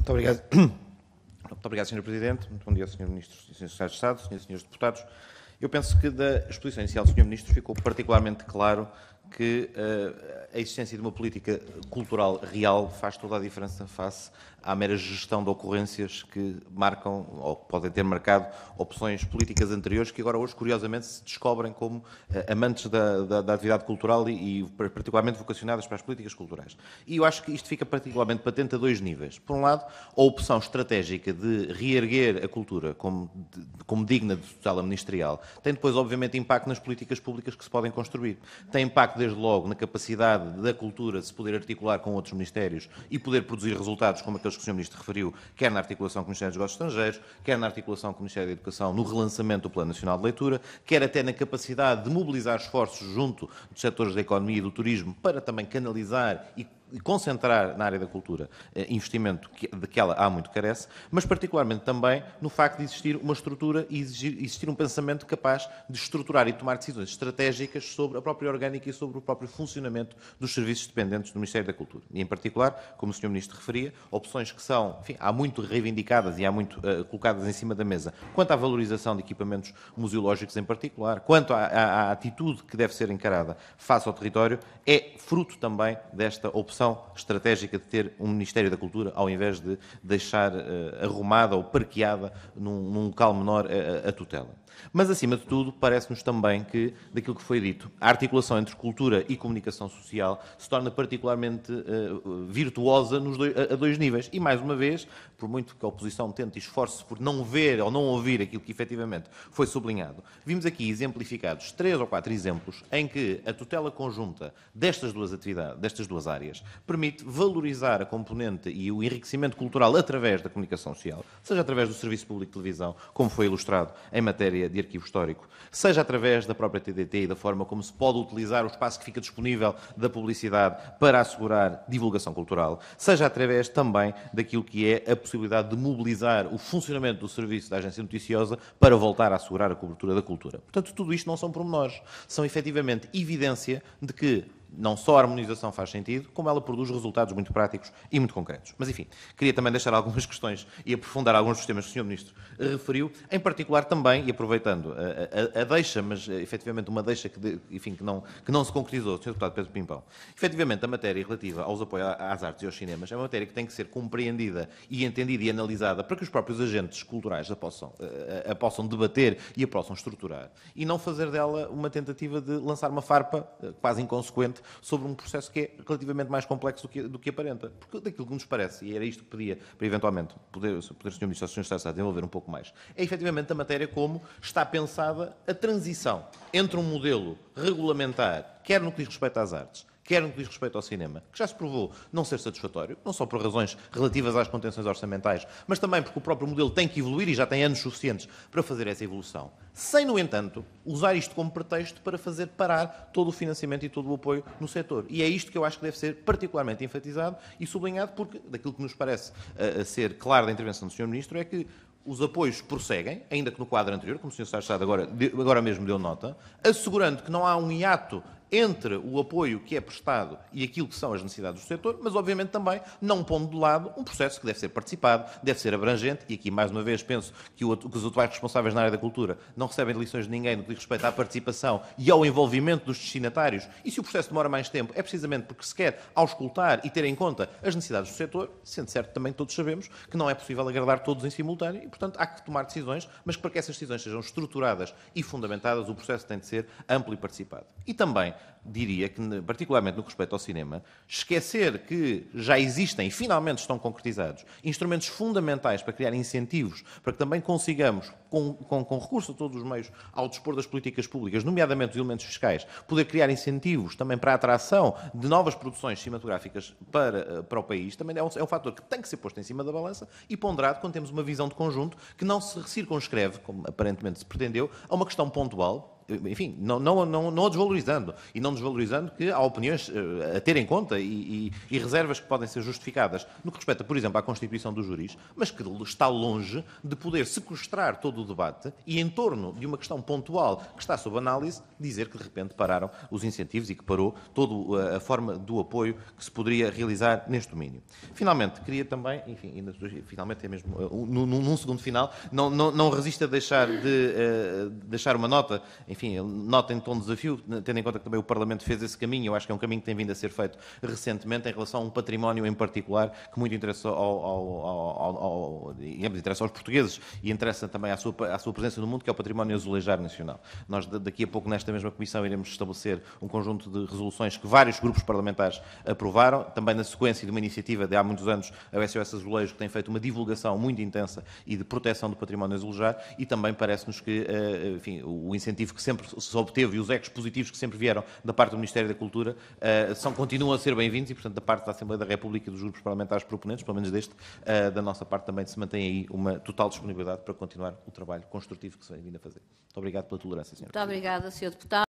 Muito obrigado. Muito obrigado, Sr. Presidente. Muito bom dia, Sr. Ministro e Sr. Secretário de Estado, Senhores Deputados. Eu penso que da exposição inicial do Sr. Ministro ficou particularmente claro que uh, a existência de uma política cultural real faz toda a diferença face à mera gestão de ocorrências que marcam, ou podem ter marcado, opções políticas anteriores que agora hoje, curiosamente, se descobrem como uh, amantes da, da, da, atividade cultural e, e, particularmente vocacionadas para as políticas culturais. E eu acho que isto fica particularmente patente a dois níveis. Por um lado, a opção estratégica de reerguer a cultura como, de, como digna de tutela ministerial tem depois, obviamente, impacto nas políticas públicas que se podem construir. Tem impacto desde logo na capacidade da cultura de se poder articular com outros ministérios e poder produzir resultados como aqueles que o Sr. Ministro referiu, quer na articulação com o Ministério dos Negócios Estrangeiros, quer na articulação com o Ministério da Educação, no relançamento do Plano Nacional de Leitura, quer até na capacidade de mobilizar esforços junto dos setores da economia e do turismo para também canalizar e concentrar na área da cultura eh, investimento de que ela há muito carece, mas particularmente também no facto de existir uma estrutura e existir um pensamento capaz de estruturar e tomar decisões estratégicas sobre a própria orgânica e sobre o próprio funcionamento dos serviços dependentes do Ministério da Cultura. E, em particular, como o Sr. Ministro referia, opções que são, enfim, há muito reivindicadas e há muito uh, colocadas em cima da mesa quanto à valorização de equipamentos museológicos em particular, quanto à, à, à atitude que deve ser encarada face ao território, é fruto também desta opção opção estratégica de ter um Ministério da Cultura ao invés de deixar eh, arrumada ou parqueada num, num local menor a, eh, eh, a tutela. Mas, acima de tudo, parece-nos também que, daquilo que foi dito, a articulação entre cultura e comunicação social se torna particularmente uh, virtuosa nos dois, a, a, dois níveis. E, mais uma vez, por muito que a oposição tente e esforce por não ver ou não ouvir aquilo que efetivamente foi sublinhado, vimos aqui exemplificados três ou quatro exemplos em que a tutela conjunta destas duas atividades, destas duas áreas, permite valorizar a componente e o enriquecimento cultural através da comunicação social, seja através do Serviço Público de Televisão, como foi ilustrado em matéria de arquivo histórico, seja através da própria TDT e da forma como se pode utilizar o espaço que fica disponível da publicidade para assegurar divulgação cultural, seja através também daquilo que é a possibilidade de mobilizar o funcionamento do serviço da agência noticiosa para voltar a assegurar a cobertura da cultura. Portanto, tudo isto não são pormenores, são efetivamente evidência de que não só a harmonização faz sentido, como ela produz resultados muito práticos e muito concretos. Mas, enfim, queria também deixar algumas questões e aprofundar alguns dos temas que o Sr. Ministro eh, referiu, em particular também, e aproveitando a, eh, eh, a, a deixa, mas efetivamente uma deixa que, enfim, que, não, que não se concretizou, Sr. Deputado Pedro Pimpão. Efetivamente, a matéria relativa aos apoios às artes e aos cinemas é uma matéria que tem que ser compreendida e entendida e analisada para que os próprios agentes culturais a possam, a, a possam debater e a possam estruturar, e não fazer dela uma tentativa de lançar uma farpa quase inconsequente realmente sobre um processo que é relativamente mais complexo do que, do que aparenta. Porque daquilo que nos parece, e era isto que pedia para eventualmente poder, poder o Sr. Ministro Sr. Estado a desenvolver um pouco mais, é efetivamente a matéria como está pensada a transição entre um modelo regulamentar, quer no que diz respeito às artes, quer no que diz respeito ao cinema, que já se provou não ser satisfatório, não só por razões relativas às contenções orçamentais, mas também porque o próprio modelo tem que evoluir e já tem anos suficientes para fazer essa evolução. Sem, no entanto, usar isto como pretexto para fazer parar todo o financiamento e todo o apoio no setor. E é isto que eu acho que deve ser particularmente enfatizado e sublinhado, porque daquilo que nos parece uh, ser claro da intervenção do Sr. Ministro é que os apoios prosseguem, ainda que no quadro anterior, como o Sr. Sá Estado agora, agora mesmo deu nota, assegurando que não há um hiato entre o apoio que é prestado e aquilo que são as necessidades do setor, mas obviamente também não pondo de lado um processo que deve ser participado, deve ser abrangente, e aqui mais uma vez penso que, o, que os atuais responsáveis na área da cultura não recebem lições de ninguém no que diz respeito à participação e ao envolvimento dos destinatários, e se o processo demora mais tempo, é precisamente porque se quer auscultar e ter em conta as necessidades do setor, sendo certo também todos sabemos que não é possível agradar todos em simultâneo, e portanto há que tomar decisões, mas para que essas decisões sejam estruturadas e fundamentadas, o processo tem de ser amplo e participado. E também diria que, particularmente no que respeita ao cinema, esquecer que já existem e finalmente estão concretizados instrumentos fundamentais para criar incentivos para que também consigamos, com, com, com recurso a todos os meios, ao dispor das políticas públicas, nomeadamente os elementos fiscais, poder criar incentivos também para a atração de novas produções cinematográficas para, eh, para o país, também é um, é um fator que tem que ser posto em cima da balança e ponderado quando temos uma visão de conjunto que não se circunscreve, como aparentemente se pretendeu, a uma questão pontual, enfim, não, não, não, não a desvalorizando. E não desvalorizando que há opiniões eh, a ter em conta e, e, e reservas que podem ser justificadas no que respeita, por exemplo, à constituição dos juris, mas que está longe de poder sequestrar todo o debate e, em torno de uma questão pontual que está sob análise, dizer que de repente pararam os incentivos e que parou toda eh, a forma do apoio que se poderia realizar neste domínio. Finalmente, queria também, enfim, ainda, finalmente é mesmo, eh, num, num segundo final, não, não, não resisto a deixar de uh, deixar uma nota, enfim, enfim, notem que um desafio, tendo em conta que também o Parlamento fez esse caminho, eu acho que é um caminho que tem vindo a ser feito recentemente em relação a um património em particular que muito interessa, ao, ao, ao, ao interessa aos portugueses e interessa também à sua, à sua presença no mundo, que é o património azulejar nacional. Nós, daqui a pouco, nesta mesma comissão, iremos estabelecer um conjunto de resoluções que vários grupos parlamentares aprovaram, também na sequência de uma iniciativa de há muitos anos, a SOS Azulejo, que tem feito uma divulgação muito intensa e de proteção do património azulejar, e também parece-nos que eh, enfim, o incentivo que se sempre se obteve e os ecos positivos que sempre vieram da parte do Ministério da Cultura eh, são, continuam a ser bem-vindos e, portanto, da parte da Assembleia da República e dos grupos parlamentares proponentes, pelo menos deste, eh, da nossa parte também se mantém aí uma total disponibilidade para continuar o trabalho construtivo que se vem vindo a fazer. Muito obrigado pela tolerância, Sr. Muito obrigada, Sr. Deputado.